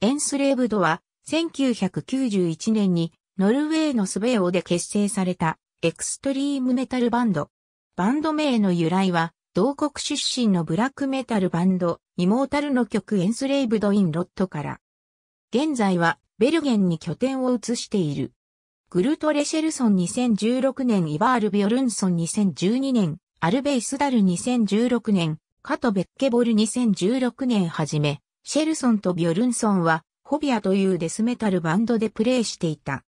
エンスレーブドは、1991年に、ノルウェーのスベオで結成された、エクストリームメタルバンド。バンド名の由来は、同国出身のブラックメタルバンド、イモータルの曲エンスレイブド・イン・ロットから。現在は、ベルゲンに拠点を移している。グルト・レシェルソン2016年、イバール・ビョルンソン2012年、アルベイスダル2016年、カト・ベッケボル2016年はじめ、シェルソンとビョルンソンは、ホビアというデスメタルバンドでプレーしていた。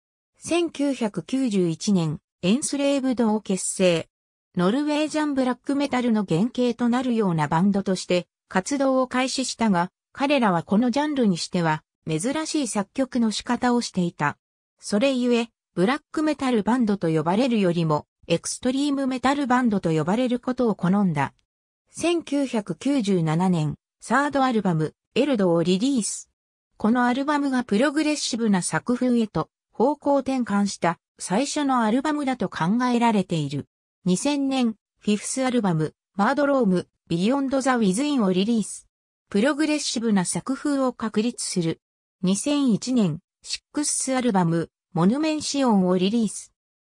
1991年、エンスレーブドを結成。ノルウェージャンブラックメタルの原型となるようなバンドとして活動を開始したが、彼らはこのジャンルにしては珍しい作曲の仕方をしていた。それゆえ、ブラックメタルバンドと呼ばれるよりも、エクストリームメタルバンドと呼ばれることを好んだ。1997年、サードアルバム、エルドをリリース。このアルバムがプログレッシブな作風へと方向転換した最初のアルバムだと考えられている。2000年、フィフスアルバム、マードローム、ビヨンド・ザ・ウィズ・インをリリース。プログレッシブな作風を確立する。2001年、シックスアルバム、モヌメンシオンをリリース。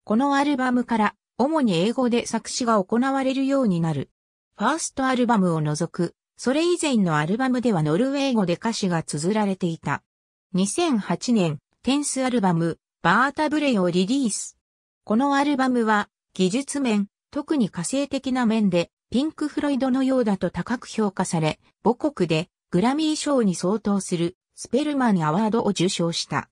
このアルバムから、主に英語で作詞が行われるようになる。ファーストアルバムを除く、それ以前のアルバムではノルウェー語で歌詞が綴られていた。2008年、テンスアルバム、バータブレをリリース。このアルバムは、技術面、特に火星的な面で、ピンク・フロイドのようだと高く評価され、母国でグラミー賞に相当するスペルマン・アワードを受賞した。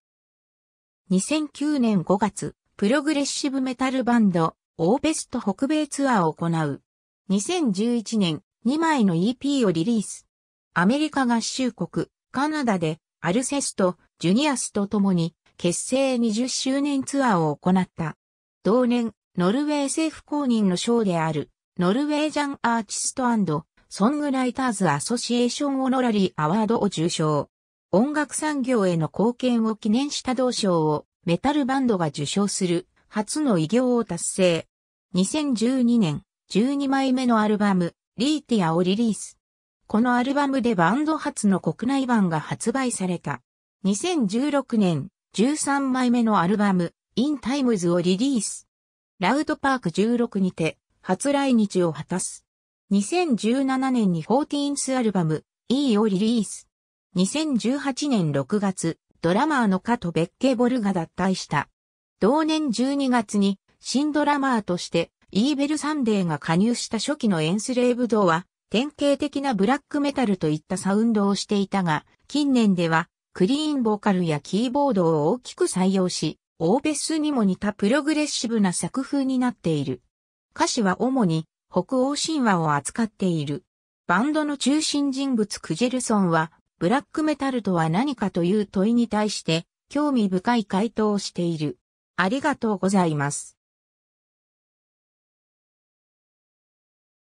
2009年5月、プログレッシブメタルバンド、オーベスト北米ツアーを行う。2011年、2枚の EP をリリース。アメリカ合衆国、カナダで、アルセスト、ジュニアスと共に、結成20周年ツアーを行った。同年、ノルウェー政府公認の賞である、ノルウェージャンアーティストソングライターズアソシエーションオノラリーアワードを受賞。音楽産業への貢献を記念した同賞をメタルバンドが受賞する初の偉業を達成。2012年12枚目のアルバムリーティアをリリース。このアルバムでバンド初の国内版が発売された。2016年、13枚目のアルバム、インタイムズをリリース。ラウドパーク16にて、初来日を果たす。2017年に 14th アルバム、E をリリース。2018年6月、ドラマーのカト・ベッケボルが脱退した。同年12月に、新ドラマーとして、イーベルサンデーが加入した初期のエンスレーブドは、典型的なブラックメタルといったサウンドをしていたが、近年では、クリーンボーカルやキーボードを大きく採用し、オーベスにも似たプログレッシブな作風になっている。歌詞は主に北欧神話を扱っている。バンドの中心人物クジェルソンは、ブラックメタルとは何かという問いに対して、興味深い回答をしている。ありがとうございます。